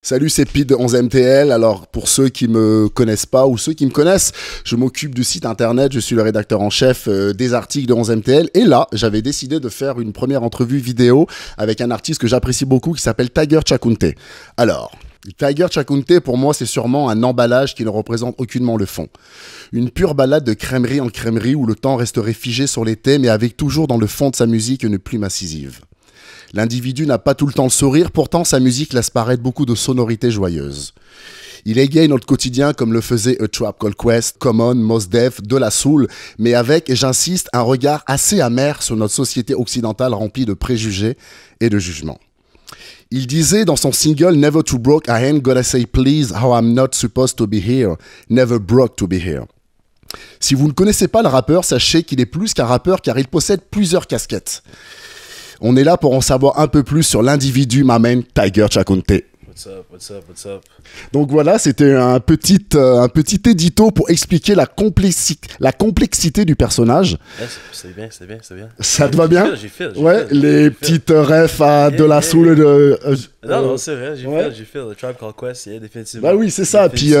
Salut, c'est Pete de 11MTL. Alors, pour ceux qui me connaissent pas ou ceux qui me connaissent, je m'occupe du site internet, je suis le rédacteur en chef euh, des articles de 11MTL. Et là, j'avais décidé de faire une première entrevue vidéo avec un artiste que j'apprécie beaucoup qui s'appelle Tiger Chakunte. Alors, Tiger Chakunte, pour moi, c'est sûrement un emballage qui ne représente aucunement le fond. Une pure balade de crèmerie en crèmerie où le temps resterait figé sur l'été, mais avec toujours dans le fond de sa musique une plume incisive. L'individu n'a pas tout le temps le sourire, pourtant sa musique laisse paraître beaucoup de sonorités joyeuses. Il égaye notre quotidien comme le faisait A Trap Call Quest, Common, Mos Def, De La Soul, mais avec, et j'insiste, un regard assez amer sur notre société occidentale remplie de préjugés et de jugements. Il disait dans son single Never Too Broke, I ain't gotta say please how I'm not supposed to be here, never broke to be here. Si vous ne connaissez pas le rappeur, sachez qu'il est plus qu'un rappeur car il possède plusieurs casquettes. On est là pour en savoir un peu plus sur l'individu, ma Tiger Chakunte. What's up, what's up, what's up. Donc voilà, c'était un petit, euh, un petit édito pour expliquer la, la complexité du personnage. c'est bien, c'est bien, c'est bien. Ça te va bien Ouais, les petites refs à de la soul. De, euh, non, non, euh, c'est vrai, j'ai j'ai fait, le Tribe Called Quest, yeah, définitivement. Bah oui, c'est ça. Puis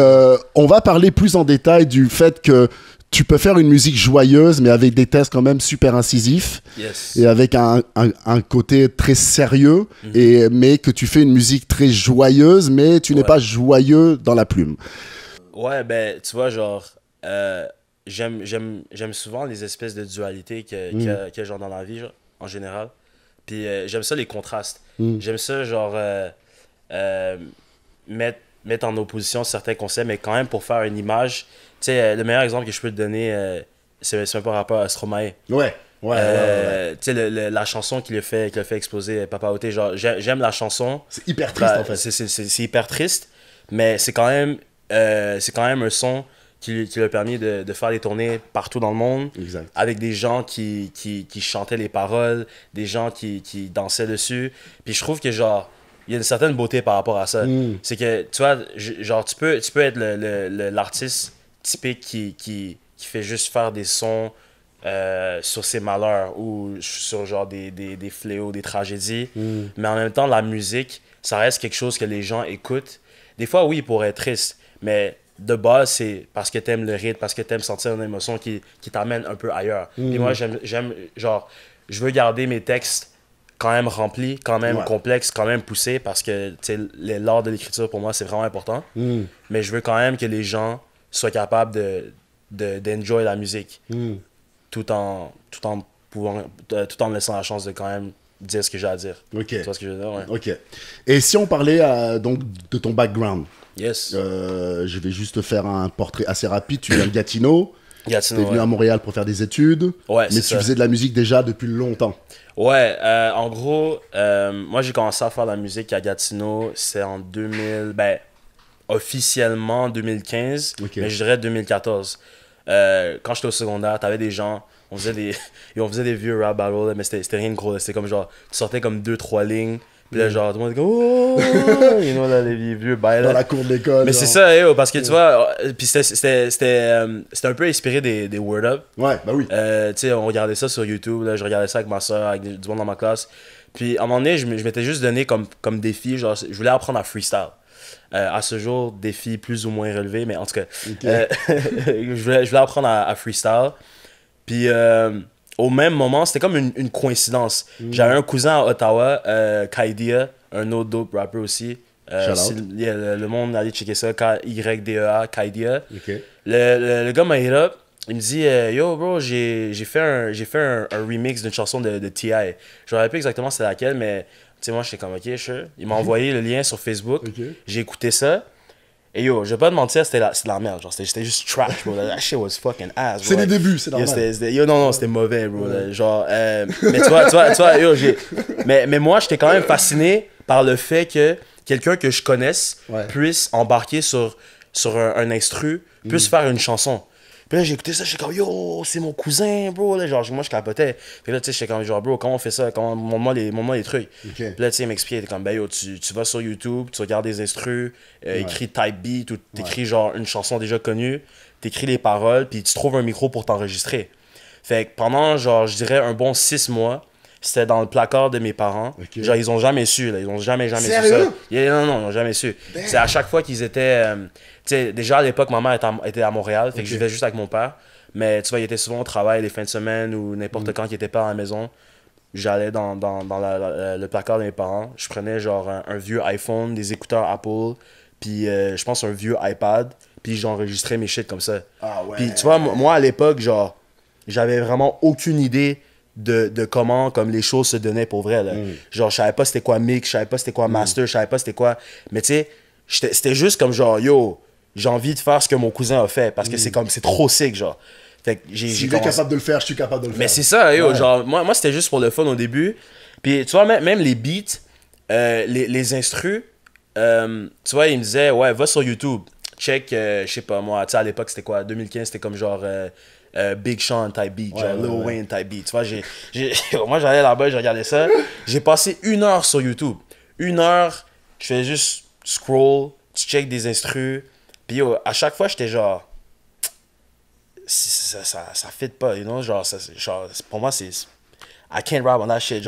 on va parler plus en détail du fait que tu peux faire une musique joyeuse, mais avec des tests quand même super incisifs et avec un, côté très sérieux, mhm. et, mais que tu fais une musique très joyeuse, mais tu n'es pas joyeux dans la plume. Ouais, ben, tu vois, genre, euh, j'aime souvent les espèces de dualité qu'il y a genre mhm. dans la vie, en général. Puis euh, j'aime ça, les contrastes. Mhm. J'aime ça, genre, euh, mettre, mettre en opposition certains concepts, mais quand même pour faire une image sais, euh, le meilleur exemple que je peux te donner, euh, c'est peu par rapport à Stromae. Ouais. Ouais, euh, Tu sais, la chanson qui le fait, qui le fait exploser, Papa Oté, genre, j'aime la chanson. C'est hyper bah, triste, en fait. C'est hyper triste, mais c'est quand même, c'est quand même un son qui, lui a permis de, faire des tournées partout dans le monde. Exact. Avec des gens qui, qui, chantaient les paroles, des gens qui, dansaient dessus. Puis je trouve que, genre, il y a une certaine beauté par rapport à ça. Mm. C'est que, tu vois, genre, tu peux, tu peux être l'artiste typique qui, qui, qui fait juste faire des sons euh, sur ses malheurs ou sur genre des, des, des fléaux, des tragédies. Mm. Mais en même temps, la musique, ça reste quelque chose que les gens écoutent. Des fois, oui, pour être triste, mais de base, c'est parce que t'aimes le rythme, parce que t'aimes sentir une émotion qui, qui t'amène un peu ailleurs. Mm. Et moi, j'aime, genre, je veux garder mes textes quand même remplis, quand même complexes, quand même poussés, parce que l'art de l'écriture, pour moi, c'est vraiment important. Mm. Mais je veux quand même que les gens soit capable de, d'enjoy la musique hmm. tout en tout en pouvant euh, tout en me laissant la chance de quand même dire ce que j'ai à dire. Ok. ce que Ok. Et si on parlait euh, donc de ton background. Yes. Euh, je vais juste faire un portrait assez rapide. Tu viens de Gatineau. Gatineau. es venu à Montréal pour faire des études. Ouais. Mais tu faisais de la musique déjà depuis longtemps. Ouais. en gros, moi j'ai commencé à faire de la musique à Gatineau. C'est en 2000. Ben, officiellement 2015, mais je dirais 2014. Euh, quand j'étais au secondaire, t'avais des gens, on faisait des, et on faisait des vieux rap battles, mais c'était rien de gros. C'était comme genre, tu sortais comme deux, trois lignes. Puis là, mm. genre, tout le monde comme, oh, les vieux bails. Dans la cour d'école. Mais c'est ça, eh, oh, parce que tu vois, euh, puis c'était euh, c'était un peu inspiré des, des Word Up. Ouais, bah oui. tu sais, on regardait ça sur YouTube, là, je regardais ça avec ma soeur, avec du monde dans ma classe. Puis à un moment donné, je m'étais juste donné comme, comme défi, genre, je voulais apprendre à freestyle. Euh, à ce jour, filles plus ou moins relevé, mais en tout cas, euh, je, voulais, apprendre à, freestyle. Puis euh, au même moment, c'était comme une, coïncidence. Mm. J'avais un cousin à Ottawa, Kaidia, un autre dope rapper aussi. le, monde, allait checker ça, K-Y-D-E-A, Kaidia. Le, gars m'a hit up. Il me dit, yo bro, j'ai fait un, fait un, remix d'une chanson de, T.I. Je me rappelle plus exactement c'est laquelle, mais tu sais, moi, j'étais comme, OK, sure. Il m'a envoyé le lien sur Facebook. J'ai écouté ça. Et yo, je vais pas te mentir, c'était de la merde. Genre, c'était juste trash, bro. That shit was fucking ass, C'était des débuts, c'est normal. Yo, merde. yo, non, non, c'était mauvais, bro. Genre, euh, mais tu vois, tu yo, j'ai. Mais, mais moi, j'étais quand même fasciné par le fait que quelqu'un que je connaisse puisse embarquer sur, sur un, instru, puisse mm. faire une chanson. Puis là, j'ai écouté ça, j'étais comme, yo, c'est mon cousin, bro. Là, genre, moi, je capotais. Puis là, tu sais, j'étais comme, genre, bro, comment on fait ça? Comment, moi, les, les trucs. Puis là, tu sais, il m'expliquait, comme, ben, yo, tu, tu, vas sur YouTube, tu regardes des instrus, euh, écris type beat, ou t'écris, genre, une chanson déjà connue, t'écris les paroles, puis tu trouves un micro pour t'enregistrer. Fait que pendant, genre, je dirais un bon six mois, c'était dans le placard de mes parents. Genre, ils ont jamais su, là. Ils ont jamais, jamais su ça. non, non, ils jamais su. C'est à chaque fois qu'ils étaient. Euh, tu sais, déjà à l'époque, maman était à, Montréal, fait que je vivais juste avec mon père. Mais tu vois, il était souvent au travail les fins de semaine ou n'importe mm. quand qui était pas à la maison. J'allais dans, le placard de mes parents. Je prenais genre un, vieux iPhone, des écouteurs Apple, puis euh, je pense un vieux iPad, puis j'enregistrais mes shit comme ça. Ah ouais. Puis tu vois, moi à l'époque, genre, j'avais vraiment aucune idée de, comment comme les choses se donnaient pour vrai. Là. Mm. Genre, je savais pas c'était quoi mix, je savais pas c'était quoi mm. master, je savais pas c'était quoi. Mais tu sais, c'était juste comme genre, yo, j'ai envie de faire ce que mon cousin a fait parce que mm. c'est comme, c'est trop sick, genre. Fait que j'ai. capable de le faire, je suis capable de le faire. Mais c'est ça, yo. Genre, moi, moi c'était juste pour le fun au début. Puis tu vois, même, les beats, euh, les, les instrus, euh, tu vois, ils me disaient, ouais, va sur YouTube, check, euh, je sais pas moi, tu sais, à l'époque, c'était quoi, 2015, c'était comme genre. Euh, Big Sean type beat, Lil Wayne type beat. Tu vois, j'ai, moi j'allais là-bas, je regardais ça. J'ai passé une heure sur YouTube. Une heure, tu fais juste scroll, tu check des instrus. Puis à chaque fois, j'étais genre. Ça, ça, ça fit pas, you know? Genre, ça, genre pour moi, c'est I can't rap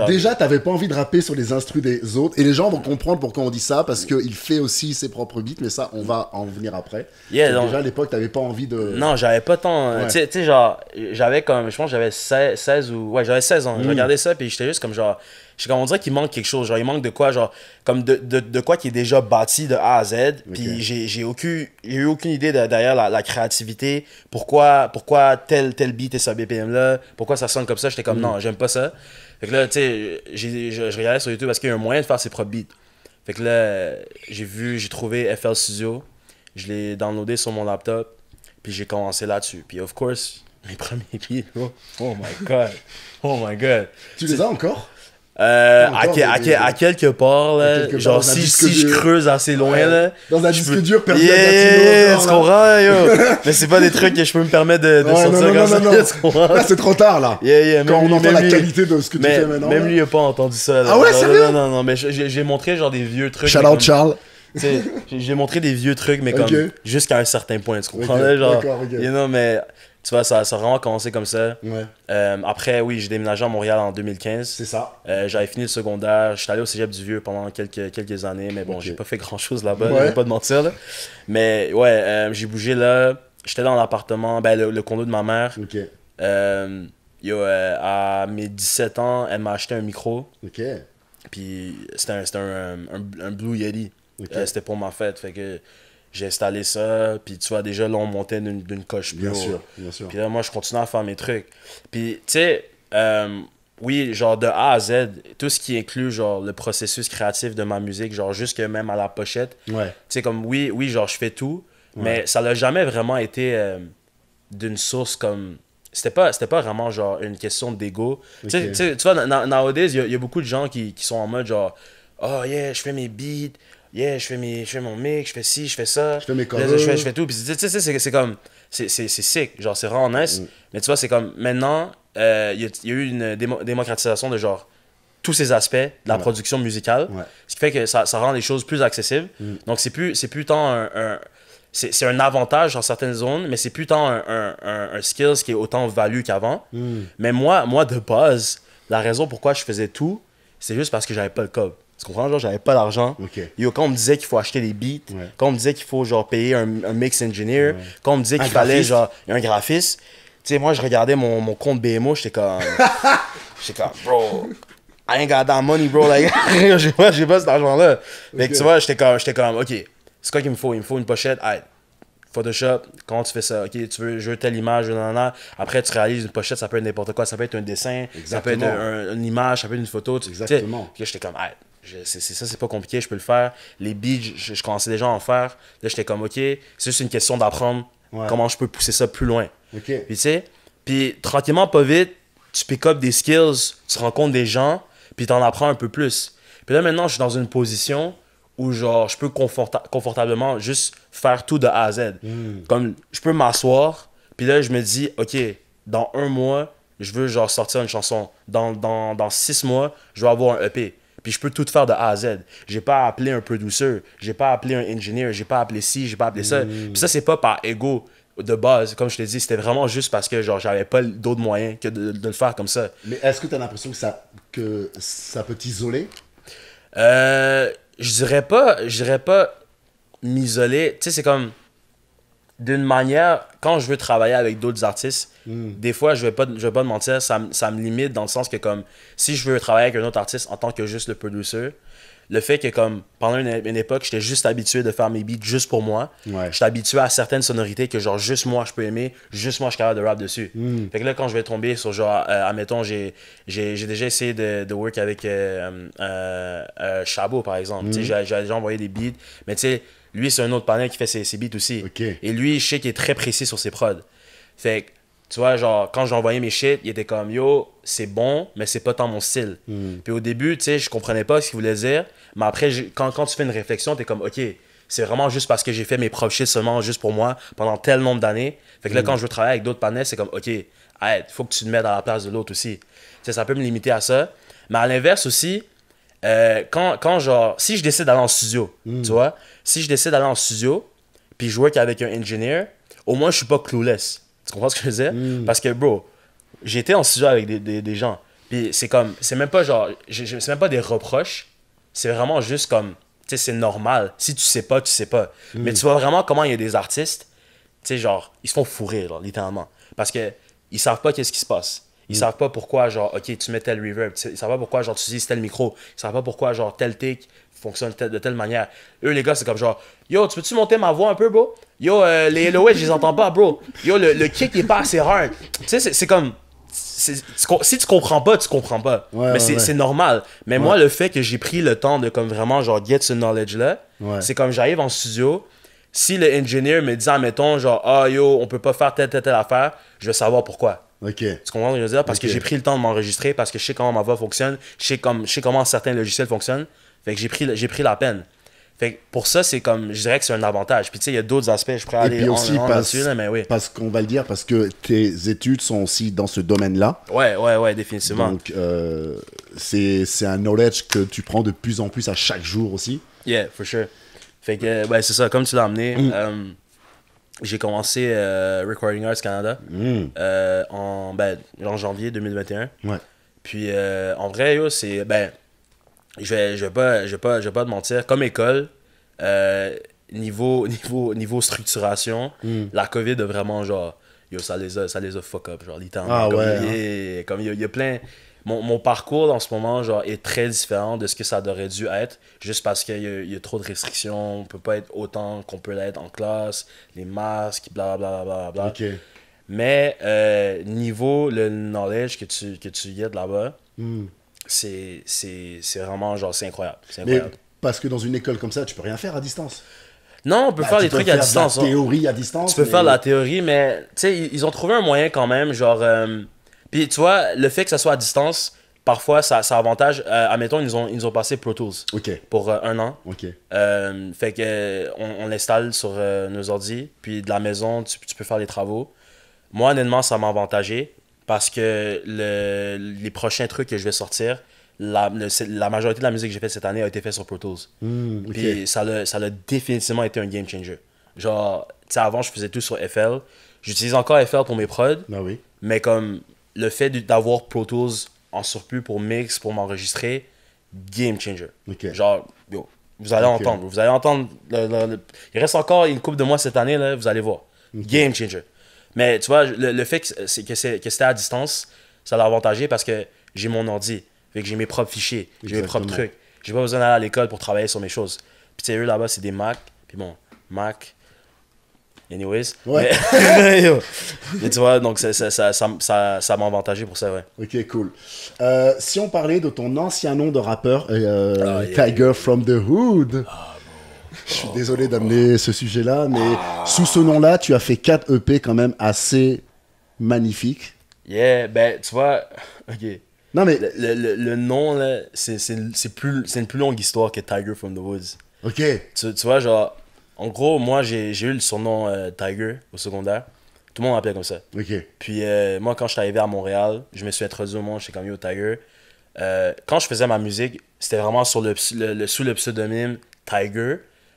Déjà, t'avais pas envie de rapper sur les instrus des autres. Et les gens vont comprendre pourquoi on dit ça, parce qu'il fait aussi ses propres beats, mais ça, on va en venir après. déjà, à l'époque, t'avais pas envie de. Non, j'avais pas tant. Euh, tu sais, genre, j'avais comme. Je pense j'avais 16, ou. Ouais, j'avais 16 ans. Je mm. regardais ça, puis j'étais juste comme genre on dirait qu'il manque quelque chose. Genre, il manque de quoi, genre, comme de, de, de quoi qui est déjà bâti de A à Z. Puis j'ai, j'ai, aucune, eu aucune idée derrière la, la, créativité. Pourquoi, pourquoi tel, tel beat et sa BPM-là Pourquoi ça sonne comme ça J'étais comme, mm. non, j'aime pas ça. Fait que là, tu sais, je, je regardais sur YouTube parce qu'il y a un moyen de faire ses propres beats. Fait que là, j'ai vu, j'ai trouvé FL Studio. Je l'ai downloadé sur mon laptop. Puis j'ai commencé là-dessus. Puis, of course, mes premiers beats, oh, oh my god. Oh my god. Tu les as encore euh, à, à, quelque part, là, genre si, je creuse assez loin, là, dans un disque peux... dur, perdu yeah, tu comprends, yo. Mais c'est pas des trucs que je peux me permettre de, de non, non, comme non, ah, c'est trop tard, là. Yeah, yeah. Quand on entend la qualité de ce que tu fais maintenant. Même lui, il a pas entendu ça. Là, ah ouais, c'est Non, non, non, mais j'ai montré genre des vieux trucs. Shout out Charles. J'ai montré des vieux trucs, mais comme jusqu'à un certain point, tu comprends? genre, non, mais tu vois, ça, ça a vraiment commencé comme ça. Euh, après, oui, j'ai déménagé à Montréal en 2015. C'est ça. Euh, j'avais fini le secondaire. Je allé au cégep du Vieux pendant quelques, quelques années, mais bon, j'ai pas fait grand chose là-bas, pas de mentir. Là. Mais ouais, euh, j'ai bougé là. J'étais dans l'appartement, ben, le, condo de ma mère. à mes 17 ans, elle m'a acheté un micro. OK. Puis c'était un, Blue Yeti. c'était pour ma fête. Fait que j'ai installé ça, puis tu vois, déjà là, on montait d'une coche plus bien Sûr, bien sûr. Puis là, moi, je continue à faire mes trucs. Puis, tu sais, euh, oui, genre de A à Z, tout ce qui inclut, genre, le processus créatif de ma musique, genre, jusque même à la pochette. Ouais. Tu sais, comme, oui, oui, genre, je fais tout, mais ça n'a jamais vraiment été euh, d'une source comme. C'était pas, pas vraiment, genre, une question d'ego. Tu sais, tu vois, nowadays, il y, a beaucoup de gens qui, qui sont en mode, genre, oh yeah, je fais mes beats yeah, je fais, mes, je fais mon mix, je fais ci, je fais ça. Je fais mes codes. Je fais, tout. Puis c'est comme, c'est sick, genre, c'est vraiment nice. Mm. Mais tu vois, c'est comme, maintenant, euh, il y, a eu une démocratisation de genre tous ces aspects de la production musicale. Ce qui fait que ça, rend les choses plus accessibles. Mm. Donc, c'est plus, plus tant un, c'est un avantage dans certaines zones, mais c'est plus tant un, un, un, qui est autant valu qu'avant. Mm. Mais moi, moi, de base, la raison pourquoi je faisais tout, c'est juste parce que j'avais pas le cob. Tu comprends? Genre, j'avais pas d'argent. quand on me disait qu'il faut acheter des beats, quand on me disait qu'il faut genre payer un, mix engineer, quand on me disait qu'il fallait genre un graphiste, tu sais, moi, je regardais mon, mon compte BMO, j'étais comme. j'étais comme, bro, I ain't got that money, bro. Like, j'ai pas, pas cet argent-là. Mais tu vois, j'étais comme, comme, ok, c'est quoi qu'il me faut? Il me faut une pochette. Allez, Photoshop, comment tu fais ça? Ok, tu veux, je telle image, nanana. Après, tu réalises une pochette, ça peut être n'importe quoi. Ça peut être un dessin, ça peut être une image, ça peut être une photo. Tu, Exactement. j'étais comme, allez, c'est ça, c'est pas compliqué, je peux le faire. Les beats, je, commençais déjà à en faire. Là, j'étais comme, OK, c'est juste une question d'apprendre comment je peux pousser ça plus loin. Puis, tu sais, puis tranquillement, pas vite, tu pick up des skills, tu rencontres des gens, puis t'en apprends un peu plus. Puis là, maintenant, je suis dans une position où, genre, je peux confortablement juste faire tout de A à Z. Hmm. Comme, je peux m'asseoir, puis là, je me dis, OK, dans un mois, je veux, genre, sortir une chanson. Dans, dans, dans six mois, je vais avoir un EP puis je peux tout faire de A à Z. J'ai pas appelé un producer, j'ai pas appelé un ingénieur, j'ai pas appelé ci, j'ai pas appelé ça. Mm. Puis ça, c'est pas par ego de base. Comme je te dis, c'était vraiment juste parce que genre j'avais pas d'autres moyens que de, le faire comme ça. Mais est-ce que tu as l'impression que ça, que ça peut t'isoler euh, Je dirais pas, je dirais pas m'isoler. Tu sais, c'est comme d'une manière, quand je veux travailler avec d'autres artistes, hmm. des fois, je vais pas, je vais pas mentir, ça, me limite dans le sens que, comme, si je veux travailler avec un autre artiste en tant que juste le producer, le fait que, comme, pendant une, époque, j'étais juste habitué de faire mes beats juste pour moi. je J'étais habitué à certaines sonorités que, genre, juste moi, je peux aimer, juste moi, je suis capable de rap dessus. Hmm. Fait que là, quand je vais tomber sur, genre, euh, admettons, j'ai déjà essayé de, de work avec euh, euh, Chabot, par exemple. Hmm. J'ai déjà envoyé des beats, mais tu sais, lui, c'est un autre panel qui fait ses, beats aussi. Et lui, je sais qu'il est très précis sur ses prods. Fait que, tu vois, genre, quand j'envoyais mes shit, il était comme, yo, c'est bon, mais c'est pas tant mon style. Hmm. Puis au début, tu sais, je comprenais pas ce qu'il voulait dire. Mais après, quand, tu fais une réflexion, t'es comme, ok, c'est vraiment juste parce que j'ai fait mes propres shit seulement juste pour moi pendant tel nombre d'années. Fait que là, hmm. quand je veux travailler avec d'autres panels, c'est comme, ok, il faut que tu te mettes à la place de l'autre aussi. Tu sais, ça peut me limiter à ça. Mais à l'inverse aussi, euh, quand, quand, genre, si je décide d'aller en studio, hmm. tu vois, si je décide d'aller en studio, puis work avec un engineer, au moins je suis pas clueless. Tu comprends ce que je veux dire? Hmm. Parce que, bro, j'étais en studio avec des, des, gens, puis c'est comme, c'est même pas genre, c'est même pas des reproches, c'est vraiment juste comme, tu sais, c'est normal. Si tu sais pas, tu sais pas. Hmm. Mais tu vois vraiment comment il y a des artistes, tu sais, genre, ils se font fourrer, littéralement. Parce que ils savent pas qu'est-ce qui se passe. Ils ne mm. savent pas pourquoi, genre, OK, tu mets tel reverb. Ils savent pas pourquoi, genre, tu utilises tel micro. Ils savent pas pourquoi, genre, tel tic fonctionne de telle manière. Eux, les gars, c'est comme genre, yo, tu peux-tu monter ma voix un peu, bro? Yo, euh, les les low je les entends pas, bro. Yo, le, kick est pas assez hard. Tu sais, c'est comme. Si tu comprends pas, tu comprends pas. mais c'est normal. Mais moi, le fait que j'ai pris le temps de comme vraiment genre get ce knowledge-là, c'est comme j'arrive en studio, si le engineer me dit, admettons, genre, ah yo, on peut pas faire telle, telle, telle affaire, je vais savoir pourquoi. Tu comprends ce que je dire? Parce que j'ai pris le temps de m'enregistrer, parce que je sais comment ma voix fonctionne, je sais, comme, je sais comment certains logiciels fonctionnent. Fait que j'ai pris, j'ai pris la peine. Fait pour ça, c'est comme, je dirais que c'est un avantage. Puis tu sais, il y a d'autres aspects, je pourrais aller puis aussi parce, mais Parce qu'on va le dire, parce que tes études sont aussi dans ce domaine-là. Ouais, ouais, ouais, définitivement. Donc, euh, c'est, c'est un knowledge que tu prends de plus en plus à chaque jour aussi. Yeah, for sure. Fait que, euh, ouais, c'est ça, comme tu l'as amené. Mm. Euh, j'ai commencé euh, Recording Arts Canada mm. euh, en, ben, en janvier 2021. Puis euh, en vrai, c'est. Ben, je vais, je vais, pas, je pas, je pas te mentir. Comme école, niveau, niveau, niveau structuration, mm. la COVID a vraiment genre. ça les a, ça les a fuck up. Genre, les ah hein. comme, il y a plein mon, parcours en ce moment genre, est très différent de ce que ça aurait dû être, juste parce qu'il y, a trop de restrictions, on peut pas être autant qu'on peut l'être en classe, les masques, blablabla. Bla, bla, Mais euh, niveau le knowledge que tu, que tu là-bas, hmm. c'est c'est vraiment genre, c'est incroyable. parce que dans une école comme ça, tu peux rien faire à distance. Non, on peut bah, faire des trucs à distance. La hein. théorie à distance. Tu peux faire la théorie, mais tu ils ont trouvé un moyen quand même, genre. Euh, puis tu vois, le fait que ça soit à distance, parfois ça, ça avantage. Euh, admettons, ils ont, ils ont passé Pro Tools pour euh, un an. OK. Euh, fait que on, on l'installe sur nos ordi, puis de la maison, tu, peux faire les travaux. Moi, honnêtement, ça m'a avantagé parce que les prochains trucs que je vais sortir, la, la majorité de la musique que j'ai faite cette année a été faite sur Pro Tools. Hmm, puis ça a définitivement été un game changer. Genre, avant, je faisais tout sur FL. J'utilise encore FL pour mes prods. Ben oui. Mais comme le fait d'avoir Pro Tools en surplus pour mix, pour m'enregistrer, game changer. Genre, vous allez entendre. Vous allez entendre. Il reste encore une coupe de mois cette année, là, vous allez voir. Game changer. Mais tu vois, le, fait que, c'était à distance, ça l'a avantagé parce que j'ai mon ordi. que j'ai mes propres fichiers, j'ai mes propres trucs. J'ai pas besoin d'aller à l'école pour travailler sur mes choses. Puis eux là-bas, c'est des Mac. Puis bon, Mac, Anyways. Ouais. tu vois, donc ça, ça, ça, ça m'a avantagé pour ça, ouais. Ok, cool. Euh, si on parlait de ton ancien nom de rappeur, euh, ah, euh, Tiger from the Hood. Ah, je suis désolé d'amener ce sujet-là, mais ah. sous ce nom-là, tu as fait 4 EP quand même assez magnifiques. Yeah, ben tu vois, ok. Non mais le, nom là, c'est plus c'est une plus longue histoire que Tiger from the Woods. Ok. Tu, tu vois genre en gros, moi, j'ai eu le surnom euh, Tiger au secondaire. Tout le monde m'appelait comme ça. Puis euh, moi, quand je suis arrivé à Montréal, je me suis introduit au monde chez Camille au Tiger. Euh, quand je faisais ma musique, c'était vraiment sur le, sous le pseudonyme Tiger.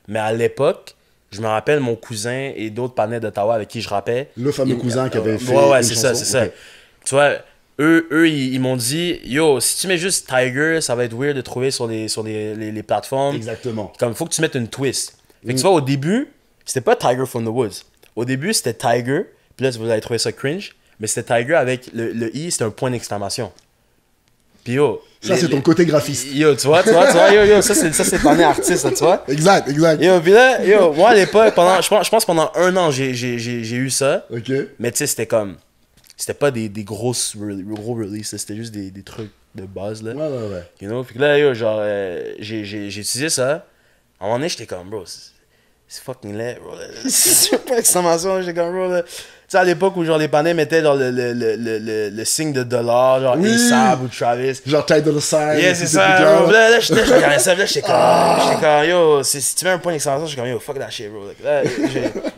Mais à l'époque, je me rappelle mon cousin et d'autres panneaux d'Ottawa avec qui je rappais. Le fameux cousin qui avait fait. Ouais, ouais, c'est ça, c'est ça. Tu vois, eux, eux ils, m'ont dit Yo, si tu mets juste Tiger, ça va être weird de trouver sur les, sur plateformes. Exactement. Comme il faut que tu mettes une twist. Fait tu vois, au début, c'était pas Tiger from the Woods. Au début, c'était Tiger, puis là, vous allez trouver ça cringe, mais c'était Tiger avec le, le i, c'était un point d'exclamation. Puis yo. Ça, c'est ton côté graphiste. Yo, tu vois, tu vois, yo, yo, ça, c'est, ton artiste, tu vois. Exact, exact. Yo, puis là, yo, moi, à l'époque, je pense, pendant un an, j'ai, eu ça. OK. Mais tu sais, c'était comme. C'était pas des, des grosses, gros releases, c'était juste des, des trucs de base, là. Ouais, ouais, ouais. You know, puis là, yo, genre, euh, j'ai, utilisé ça. À un moment donné, j'étais comme, bro, c'est fucking laid, bro. c'est pas exclamation, j'ai comme, bro, Tu sais, à l'époque où genre les panneaux mettaient genre le, le, le, le, le signe de dollar, genre oui. ou Travis. Genre Tide of the Side. Yeah, c'est ça. Bro. Là, là, je regardais ça, là, j'étais comme, ah. j'étais comme, yo, si tu mets un point d'exclamation, j'étais comme, yo, fuck that shit, bro. Là,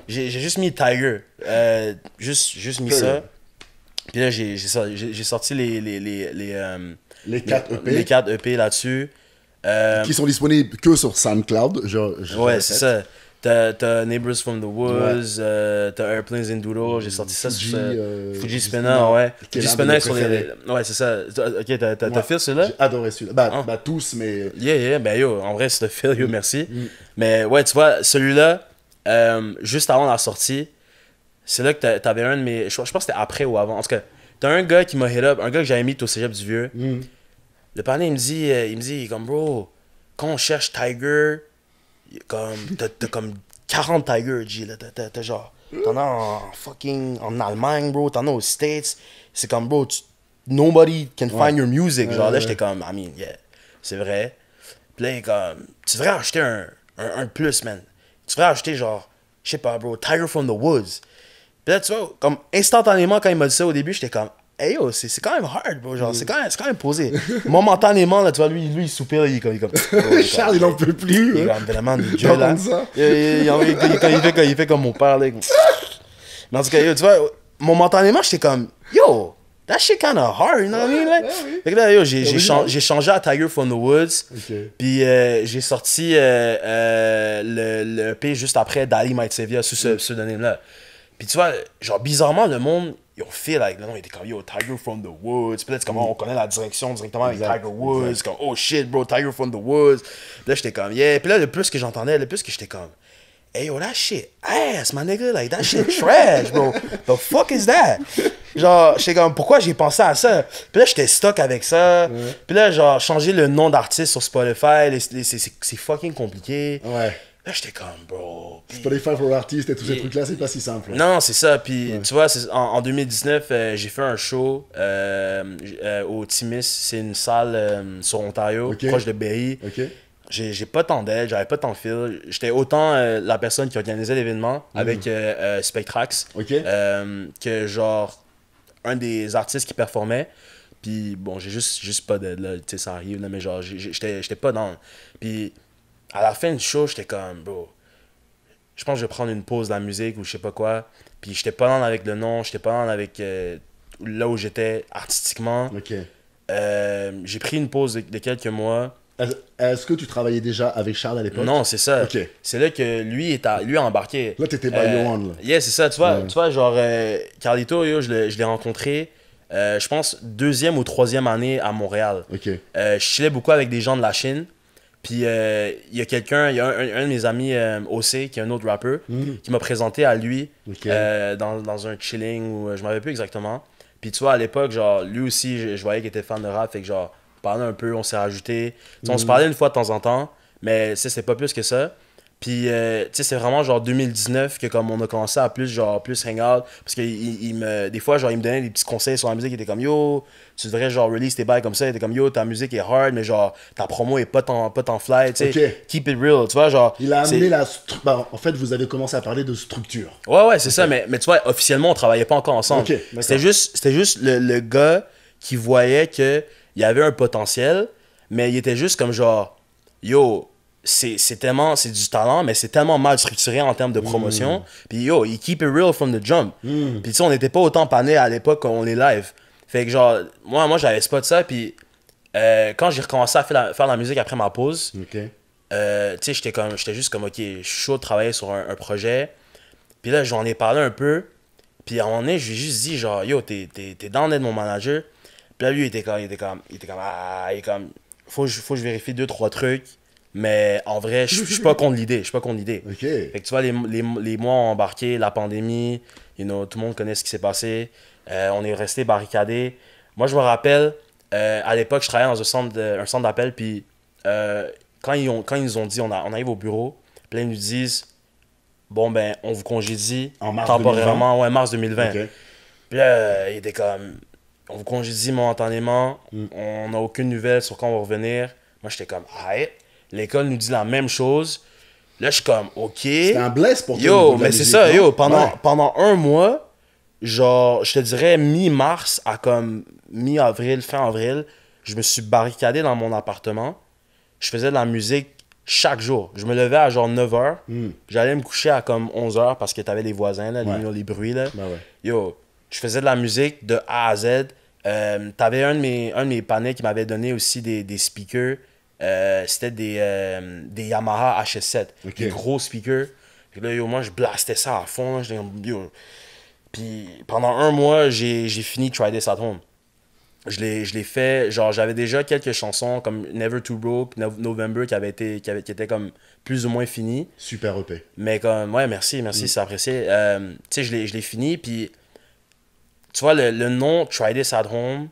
j'ai juste mis Tiger. Euh, juste, juste mis ça. Puis là, j'ai sorti les. Les, les, les, euh, les 4 EP. Les 4 e EP là-dessus. Euh, qui sont disponibles que sur SoundCloud. genre ouais, c'est ça. T'as Neighbors from the Woods, euh, t'as Airplanes in Enduro, j'ai euh, sorti ça sur euh, Fuji Spinner. ouais. Fuji Spinner, sur les. Ouais, c'est ça. Ok, t'as ouais. fait celui-là J'ai adoré celui-là. Bah, ah. bah, tous, mais. Euh, yeah, yeah, bah yo, en vrai, c'est le feel, yo, mm. merci. Mm. Mais ouais, tu vois, celui-là, juste avant la sortie, c'est là que t'avais un de mes. Je, pense que c'était après ou avant. En tout cas, t'as un gars qui m'a hit up, un gars que j'avais mis au cégep du vieux. Mm. Le panier, il me dit, il me dit, comme bro, quand on cherche Tiger comme, t'as comme 40 Tiger G, là. T'as genre. T'en as en fucking. En Allemagne, bro. T'en as aux States. C'est comme, bro, nobody can find your music. Genre, là, j'étais comme, I mean, yeah. C'est vrai. Puis là, comme. Tu devrais acheter un, un, plus, man. Tu devrais acheter, genre, je sais pas, bro, Tiger from the Woods. Puis là, tu vois, comme instantanément, quand il m'a dit ça au début, j'étais comme, hey yo, c'est quand même hard, Genre, c'est mm. quand, même, quand même posé. Momentanément, là, tu vois, lui, lui il soupire, il, est comme. Charles, oh, il en peut plus. Il est hein. vraiment de jeu là. Il fait comme mon père, là. Mais en tout cas, tu vois, momentanément, j'étais comme, yo, That shit kind of hard, you know what I mean? Fait que là, yo, j'ai changé à Tiger from the Woods. Puis euh, j'ai sorti euh, euh, le, le EP juste après Dali Might Saviour sous ce mm. pseudonyme-là. Puis tu vois, genre bizarrement, le monde, yo, feel like il était comme, yo, Tiger from the Woods. Puis là, c'est comme, mm. on connaît la direction directement avec Tiger Woods. Comme, oh shit, bro, Tiger from the Woods. Puis là, j'étais comme, yeah. Puis là, le plus que j'entendais, le plus que j'étais comme, hey, yo, that shit ass, my nigga. Like, that shit trash, bro. The fuck is that? Genre, j'étais comme, pourquoi j'ai pensé à ça? Puis là, j'étais stock avec ça. Puis là, genre, changer le nom d'artiste sur Spotify, c'est fucking compliqué. Ouais. Là, j'étais comme, bro. les pour l'artiste et tous ces trucs-là, c'est pas si simple. Non, c'est ça. Puis, tu vois, en, 2019, euh, j'ai fait un show euh, euh, au Timis. C'est une salle sur Ontario, proche de Berry. J'ai pas tant d'aide, j'avais pas tant de fil. J'étais autant la personne qui organisait l'événement mm. avec Spectrax que, genre, un des artistes qui performait. Puis, bon, j'ai juste, juste pas de… Tu sais, ça arrive, mais genre, j'étais pas dans. Puis à la fin du show, j'étais comme, bro, je pense que je vais prendre une pause de la musique ou je sais pas quoi. Puis j'étais pas dans avec le nom, j'étais pas dans avec euh, là où j'étais artistiquement. Ok. Euh, j'ai pris une pause de, quelques mois. Est-ce que tu travaillais déjà avec Charles à l'époque Non, c'est ça. C'est là que lui est lui a embarqué. Là, t'étais by euh, Yeah, c'est ça. Tu vois, tu vois genre, euh, Carlito, yo, je l'ai rencontré. je pense, deuxième ou troisième année à Montréal. Ok. Euh, je chillais beaucoup avec des gens de la Chine. Puis euh, il y a quelqu'un, il y a un, de mes amis euh, OC, qui est un autre rappeur, mm. qui m'a présenté à lui euh, dans, un chilling où je m'en rappelle plus exactement. Puis tu vois, à l'époque, genre, lui aussi, je, voyais qu'il était fan de rap, fait que genre, on parlait un peu, on s'est rajouté. On se mm. parlait une fois de temps en temps, mais c'est pas plus que ça. Puis, euh, tu sais, c'est vraiment genre 2019 que comme on a commencé à plus, genre, plus out. Parce que il, me, des fois, genre, il me donnait des petits conseils sur la musique. Il était comme, yo, tu devrais genre release tes bails comme ça. Il était comme, yo, ta musique est hard, mais genre, ta promo est pas tant, pas tant fly, tu sais. Keep it real, tu vois, genre. Il a amené la ben, en fait, vous avez commencé à parler de structure. Ouais, ouais, c'est ça. Mais, mais tu vois, officiellement, on travaillait pas encore ensemble. Okay, c'était juste, c'était juste le, le gars qui voyait qu'il y avait un potentiel, mais il était juste comme genre, yo, c'est tellement c'est du talent mais c'est tellement mal structuré en termes de mm. promotion puis yo il keep it real from the jump mm. puis tu sais on n'était pas autant pané à l'époque qu'on est live fait que genre moi moi j'avais spot ça puis euh, quand j'ai recommencé à faire la, faire la, musique après ma pause euh, tu sais j'étais comme j'étais juste comme ok je suis chaud de travailler sur un, projet puis là j'en ai parlé un peu puis à un moment donné j'ai juste dit genre yo t'es t'es t'es dans de mon manager puis là lui il était comme il était comme il était comme ah il comme faut je, faut que je vérifie deux trois trucs mais en vrai, je suis pas contre l'idée. Je suis pas contre l'idée. tu vois, les, mois ont embarqué, la pandémie, you know, tout le monde connaît ce qui s'est passé. Euh, on est resté barricadés. Moi, je me rappelle, euh, à l'époque, je travaillais dans un centre, centre d'appel, puis euh, quand, ils ont, quand ils ont dit, on, on arrive au bureau, plein ils nous disent, bon, ben, on vous congédie temporairement, ouais, mars 2020. Puis il était comme, on vous congédie momentanément, mm. on n'a aucune nouvelle sur quand on va revenir. Moi, j'étais comme, ah, L'école nous dit la même chose. Là, je suis comme, OK. C'est un bless pour toi. Yo, mais c'est ça, yo. Pendant, pendant un mois, genre, je te dirais mi-mars à comme mi-avril, fin avril, je me suis barricadé dans mon appartement. Je faisais de la musique chaque jour. Je me levais à genre 9h. Hmm. J'allais me coucher à comme 11h parce que t'avais les voisins, là, les, bruits. Là. Ben yo, je faisais de la musique de A à Z. Euh, t'avais un, de mes, un mes qui m'avait donné aussi des, des speakers. Euh, c'était des, euh, des Yamaha HS7, des gros speakers. Puis là, moi, je blastais ça à fond. Puis pendant un mois, j'ai fini Try This At Home. Je l'ai fait, genre, j'avais déjà quelques chansons comme Never Too Broke, November qui, avait été, qui, avait, qui était comme plus ou moins fini. Super EP. Mais comme, ouais, merci, merci, mm. c'est apprécié. Euh, tu sais, je l'ai fini, puis tu vois, le, le, nom Try This At Home,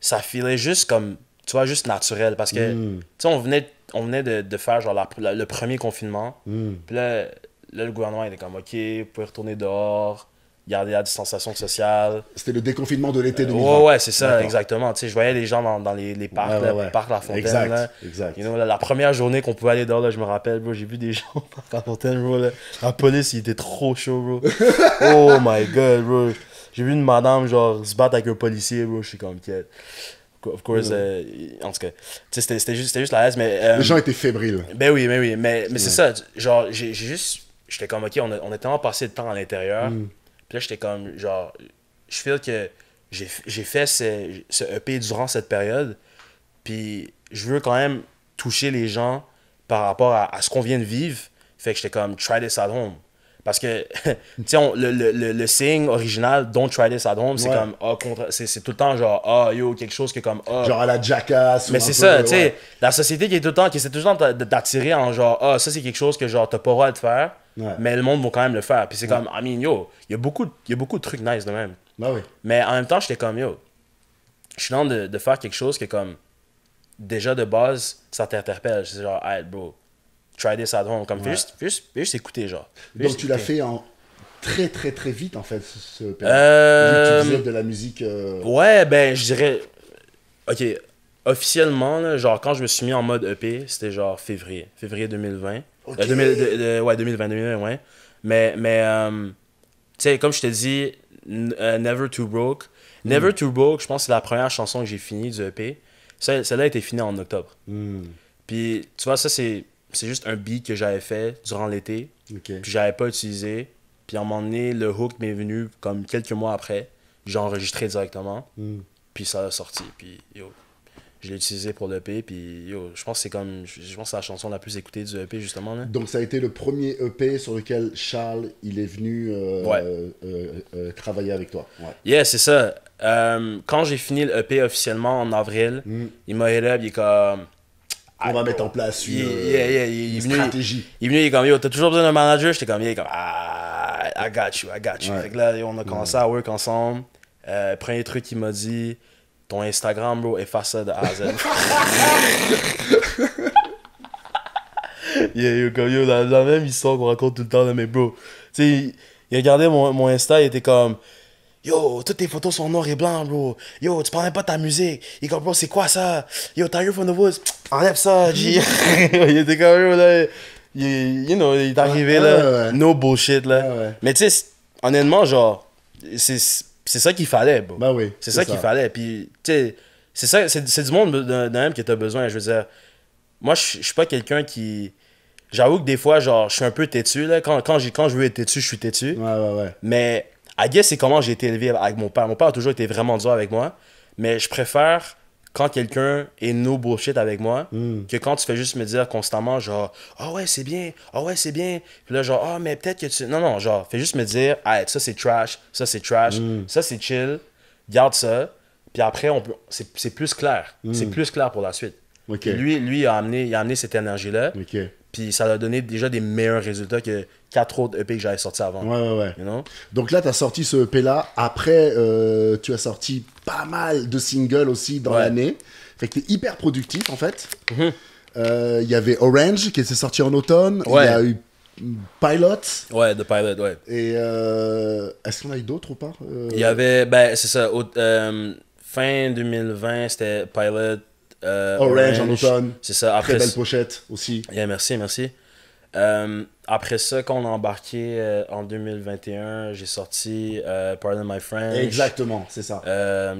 ça filait juste comme tu vois, juste naturel. Parce que, mm. tu sais, on venait, on de, de faire genre le premier confinement. Mm. Puis là, le gouvernement était comme, OK, vous pouvez retourner dehors, garder la distanciation sociale. C'était le déconfinement de l'été 2020. Euh, ouais, ouais, c'est ça, exactement. Tu sais, je voyais les gens dans, les, les, parcs, les parcs La Fontaine. Exact, la première journée qu'on pouvait aller dehors, là, je me rappelle, bro, j'ai vu des gens au parc La Fontaine, bro. La police, il était trop chaud, bro. oh my God, bro. J'ai vu une madame, genre, se battre avec un policier, bro. Je suis comme, quête of course, mm. euh, en tout cas, c'était, juste, juste la haine, mais... Euh, les gens étaient fébriles. Ben oui, ben oui, mais, mais c'est ça, genre, j'ai, juste, j'étais comme, ok, on a, on tellement passé de temps à l'intérieur, mm. puis là, j'étais comme, genre, je feel que j'ai, fait ce, ce, EP durant cette période, puis je veux quand même toucher les gens par rapport à, à ce qu'on vient de vivre, fait que j'étais comme, try this at home, parce que, tu sais, le, le, le, signe original, Don't Try This at Home, c'est comme, ah, c'est tout le temps genre, ah, oh, yo, quelque chose qui est comme, ah. Genre à la jackass. Mais c'est ça, tu sais, la société qui est tout le temps, qui essaie toujours d'attirer en genre, ah, ça c'est quelque chose que genre, t'as pas le droit de faire, mais le monde va quand même le faire. Puis c'est comme, I mean, yo, il y, a beaucoup de trucs nice de même. Bah mais en même temps, j'étais comme, yo, je suis dans de, de faire quelque chose qui est comme, déjà de base, ça t'interpelle. C'est genre, hey, bro, try this at home. Comme, juste, juste, juste, écouter, genre. Donc, tu l'as fait en très, très, très vite, en fait, ce euh... Tu de la musique. Euh, ouais, ben, je dirais. Ok, officiellement, genre, quand je me suis mis en mode EP, c'était genre février. Février 2020. Euh, okay. ouais, 2020, ouais. Mais, mais euh, tu sais, comme je te dis, Never Too Broke. Never mm. Too Broke, je pense que c'est la première chanson que j'ai finie du EP. Celle-là a été finie en octobre. Mm. Puis, tu vois, ça, c'est c'est juste un beat que j'avais fait durant l'été, puis j'avais pas utilisé. Puis à un moment donné, le hook m'est venu comme quelques mois après. J'ai enregistré directement, hmm. puis ça a sorti. Puis yo, je l'ai utilisé pour l'EP, puis je pense que c'est comme, je pense la chanson la plus écoutée du EP justement. Donc ça a été le premier EP sur lequel Charles, il est venu euh, euh, euh, travailler avec toi. Ouais. Yeah, c'est ça. quand j'ai fini l'EP e officiellement en avril, hmm. il m'a hit il est comme on va ah, mettre en place une, stratégie. Il est venu, il est comme, yo, t'as toujours besoin d'un manager? J'étais comme, il ah, I got you, I got you. Ouais. là, on a commencé à work ensemble. Euh, premier truc il m'a dit, ton Instagram, bro, efface ça de A à Z. yeah, yo, comme, yo, la, même histoire qu'on raconte tout le temps, mais bro, tu sais, il, il regardait mon, mon Insta, il était comme, Yo, toutes tes photos sont noires et blanches, bro. Yo, tu parles pas ta musique. Il comprend c'est quoi ça? Yo, Tiger from the Woods, enlève ça, G. il était comme même, là. you know, il est arrivé, là. No bullshit, là. Mais tu sais, honnêtement, genre, c'est ça qu'il fallait, bro. Ben oui. C'est ça, qu'il fallait. Puis, tu sais, c'est ça, c'est du monde d'un même que t'as besoin, je veux dire. Moi, je suis pas quelqu'un qui. J'avoue que des fois, genre, je suis un peu têtu, là. Quand, quand, quand je veux être têtu, je suis têtu. Ouais, ouais, ouais. Mais I c'est comment j'ai été élevé avec mon père. Mon père a toujours été vraiment dur avec moi, mais je préfère quand quelqu'un est no bullshit avec moi hmm. que quand tu fais juste me dire constamment genre ah ouais c'est bien ah ouais c'est bien puis là genre ah mais peut-être que tu non non genre fais juste me dire ah ça c'est trash ça c'est trash hmm. ça c'est chill garde ça puis après on c'est plus clair c'est hmm. plus clair pour la suite lui lui a amené il a amené cette énergie là puis ça a donné déjà des meilleurs résultats que quatre autres EP que j'avais sortis avant. Ouais, ouais, ouais. Donc là, tu as sorti ce EP-là. Après, euh, tu as sorti pas mal de singles aussi dans l'année. Fait que t'es hyper productif en fait. Il mm-hmm. euh, y avait Orange qui s'est sorti en automne. Il y a eu Pilot. Ouais, The Pilot, ouais. Et euh, est-ce qu'on a eu d'autres ou pas Il y avait, ben c'est ça, fin 2020 c'était Pilot, euh, Orange, en automne. C'est ça. Après, Très belle pochette aussi. Et merci, merci. Euh, après ça, quand on a embarqué euh, en 2021, j'ai sorti Pardon My Friends. Exactement, c'est ça.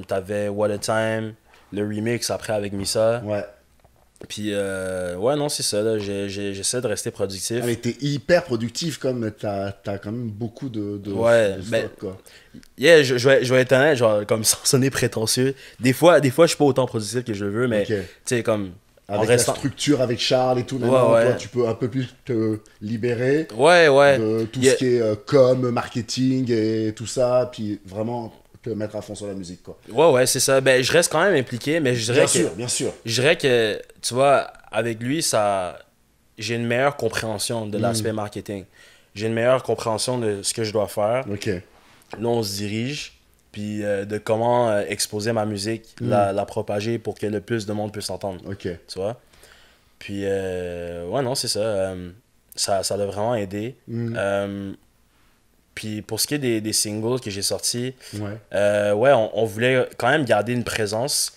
T'avais What a Time, le remix après avec Misa. Ouais. Puis, euh, ouais, non, c'est ça. J'essaie de rester productif. mais t'es hyper productif, comme t'as as quand même beaucoup de. de ouais, ben, je, je, vais, être genre, comme sans sonner prétentieux. Des fois, des fois, je suis pas autant productif que je veux, mais tu sais, comme. Avec la structure, avec Charles et tout, tu peux un peu plus te libérer. Ouais, ouais. De tout ce qui est euh, com, marketing et tout ça. Puis vraiment te mettre à fond sur la musique, quoi. Ouais, ouais, c'est ça. Ben, je reste quand même impliqué, mais je dirais que... sûr, Je dirais que, tu vois, avec lui, ça... J'ai une meilleure compréhension de hmm. l'aspect marketing. J'ai une meilleure compréhension de ce que je dois faire. OK. Là, on se dirige, puis euh, de comment euh, exposer ma musique, hmm. la, propager pour que le plus de monde puisse entendre. OK. Tu vois? Puis, euh, ouais, non, c'est ça. ça. Ça l'a vraiment aidé. Hmm. Puis pour ce qui est des, des singles que j'ai sortis, ouais, euh, ouais on, voulait quand même garder une présence.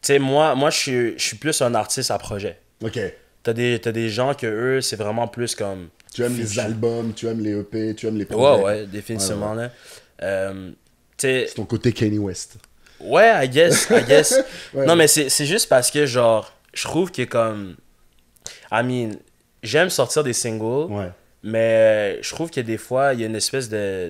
Tu moi, moi je suis plus un artiste à projet. Ok. T'as des, as des gens que eux, c'est vraiment plus comme. Tu aimes les albums, tu aimes les EP, tu aimes les projets. Ouais, ouais, définitivement. Euh, c'est ton côté Kanye West. Ouais, I guess, non, mais c'est juste parce que, genre, je trouve que comme. I mean, j'aime sortir des singles. Ouais. Mais euh, je trouve que des fois, il y a une espèce de,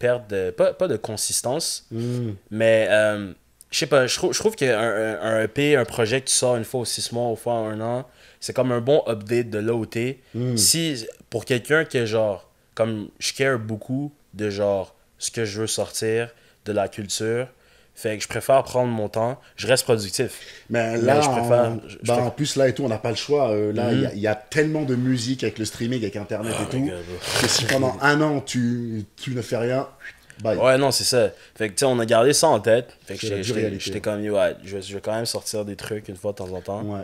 perte de. Pas, de consistance, mm. mais euh, je sais pas, je trouve, je qu'un un EP, un projet qui sort une fois six mois, une fois un an, c'est comme un bon update de l'OT. Mm. Si, pour quelqu'un qui est genre, comme je care beaucoup de genre ce que je veux sortir, de la culture, fait que je préfère prendre mon temps, je reste productif. Mais là, je ben, préfère. En, plus, là et tout, on n'a pas le choix. Euh, là, mhm. il y, a tellement de musique avec le streaming, avec Internet ah, et tout, que si pendant un an, tu, tu ne fais rien, Bye. Ouais, non, c'est ça. Fait que, tu sais, on a gardé ça en tête. Fait que j'étais comme, ouais, je vais, quand même sortir des trucs une fois de temps en temps. Ouais.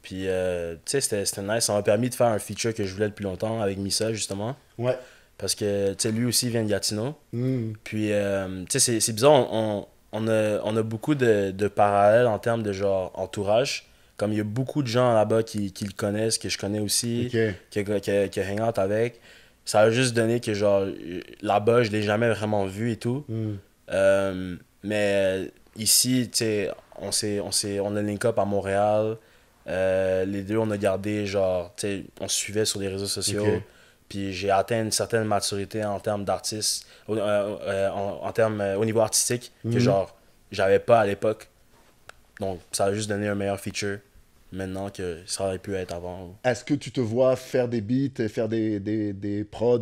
Puis, euh, tu sais, c'était nice. Ça m'a permis de faire un feature que je voulais depuis longtemps avec Missa, justement. Ouais. Parce que, tu sais, lui aussi vient de Gatineau. Mm. Puis, euh, tu sais, c'est bizarre, on on a, on a beaucoup de, de parallèles en termes de genre entourage. Comme il y a beaucoup de gens là-bas qui, qui, le connaissent, que je connais aussi, qui que, que, hang out avec. Ça a juste donné que, genre, là-bas, je l'ai jamais vraiment vu et tout. Hmm. Euh, mais euh, ici, tu sais, on, s'est, on, on a link up à Montréal. Euh, les deux, on a gardé, genre, tu sais, on se suivait sur les réseaux sociaux. Puis j'ai atteint une certaine maturité en termes d'artiste, euh, euh, en, termes euh, au niveau artistique, que mhm. genre, j'avais pas à l'époque. Donc, ça a juste donné un meilleur feature maintenant que ça aurait pu être avant. Est-ce que tu te vois faire des beats et faire des, des, des prods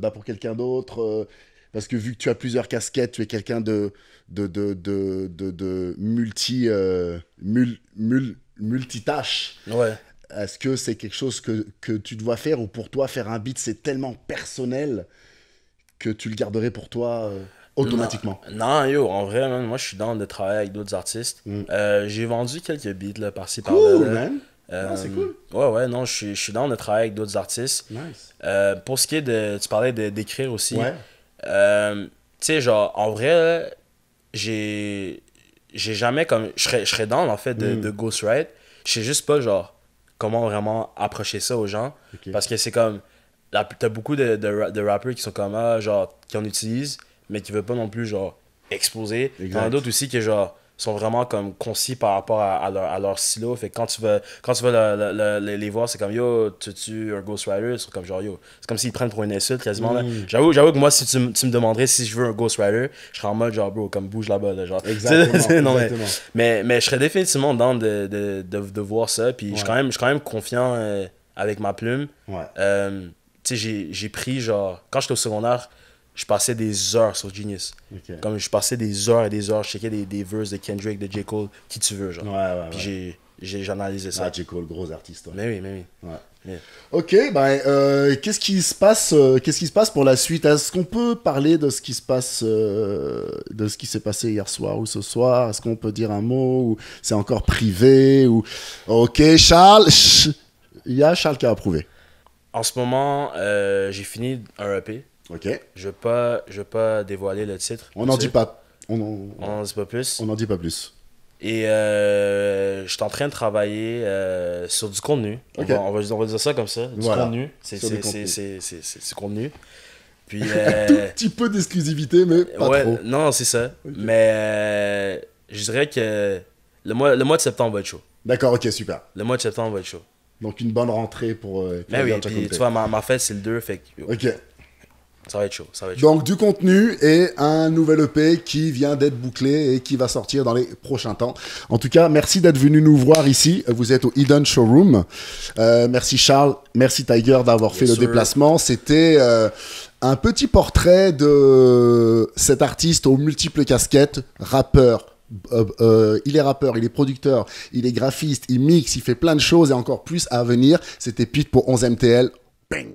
bah, pour quelqu'un d'autre parce que vu que tu as plusieurs casquettes, tu es quelqu'un de, de, de, de, de multi, mul, mul, multitâche. Ouais. Est-ce que c'est quelque chose que, que, tu dois faire ou pour toi, faire un beat, c'est tellement personnel que tu le garderais pour toi euh, automatiquement non, yo, en vrai, moi je suis dans le travail avec d'autres artistes. Mm. Euh, j'ai vendu quelques beats là, par-ci par-là. Cool, man. Ah, c'est euh, cool. Ouais, ouais, non, je, je suis dans le travail avec d'autres artistes. Nice. pour ce qui est de. Tu parlais d'écrire aussi. Ouais. tu sais, genre, en vrai, j'ai j'ai jamais comme je serais, je serais dans en fait de, mm. de ghostwrite je sais juste pas genre comment vraiment approcher ça aux gens. Parce que c'est comme. T'as beaucoup de, de, de, rappers qui sont comme, ah, genre, qui en utilisent, mais qui veulent pas non plus, genre, exposer. Il y en a d'autres aussi qui, genre, sont vraiment comme concis par rapport à, leur, à leur silo. Fait quand tu veux, quand tu les voir, c'est comme yo, tu tues un Ghost Rider. C'est comme genre yo. C'est comme s'ils prennent pour une insulte quasiment. Mm. J'avoue, que moi, si tu, tu, me demanderais si je veux un Ghost Rider, je serais en mode genre bro, comme bouge là-bas. Là, genre. Exactement, Mais, mais, je serais définitivement dans de, de, de, de voir ça. Puis je, suis quand même, je quand même confiant euh, avec ma plume. Euh, tu sais, j'ai, j'ai pris genre. Quand j'étais au secondaire, je passais des heures sur Genius. Comme je passais des heures et des heures, je checkais des, des verses de Kendrick, de J. Cole, qui tu veux, genre. Puis j'ai j'analysais ça. Ah, J. Cole, gros artiste. Hein. Mais oui, mais oui. Ok, ben, euh, qu'est-ce qui se passe euh, Qu'est-ce qui se passe pour la suite Est-ce qu'on peut parler de ce qui se passe, euh, de ce qui s'est passé hier soir ou ce soir Est-ce qu'on peut dire un mot ou c'est encore privé ou Ok, Charles, il y a Charles qui a approuvé. En ce moment, j'ai fini un EP Ok. Je ne pas, je pas dévoiler le titre. On n'en dit pas. On n'en dit pas plus. On n'en dit pas plus. Et euh, je suis en train de travailler euh, sur du contenu. On, va, dire ça comme ça. Du contenu. C'est contenu. Puis, un euh, petit peu d'exclusivité, mais pas ouais, trop. Non, c'est ça. Mais je dirais que le mois, le mois de septembre va être chaud. D'accord, ok, super. Le mois de septembre va être chaud. Donc une bonne rentrée pour... Mais ben oui, tu vois, ma, ma fête, c'est le 2, fait Ok. Ça va être Donc du contenu et un nouvel EP qui vient d'être bouclé et qui va sortir dans les prochains temps. En tout cas, merci d'être venu nous voir ici. Vous êtes au Hidden Showroom. Euh, merci Charles, merci Tiger d'avoir fait le déplacement. C'était euh, un petit portrait de cet artiste aux multiples casquettes, rappeur, euh, il est rappeur, il est producteur, il est graphiste, il mixe, il fait plein de choses et encore plus à venir. C'était Pete pour 11 MTL. Bang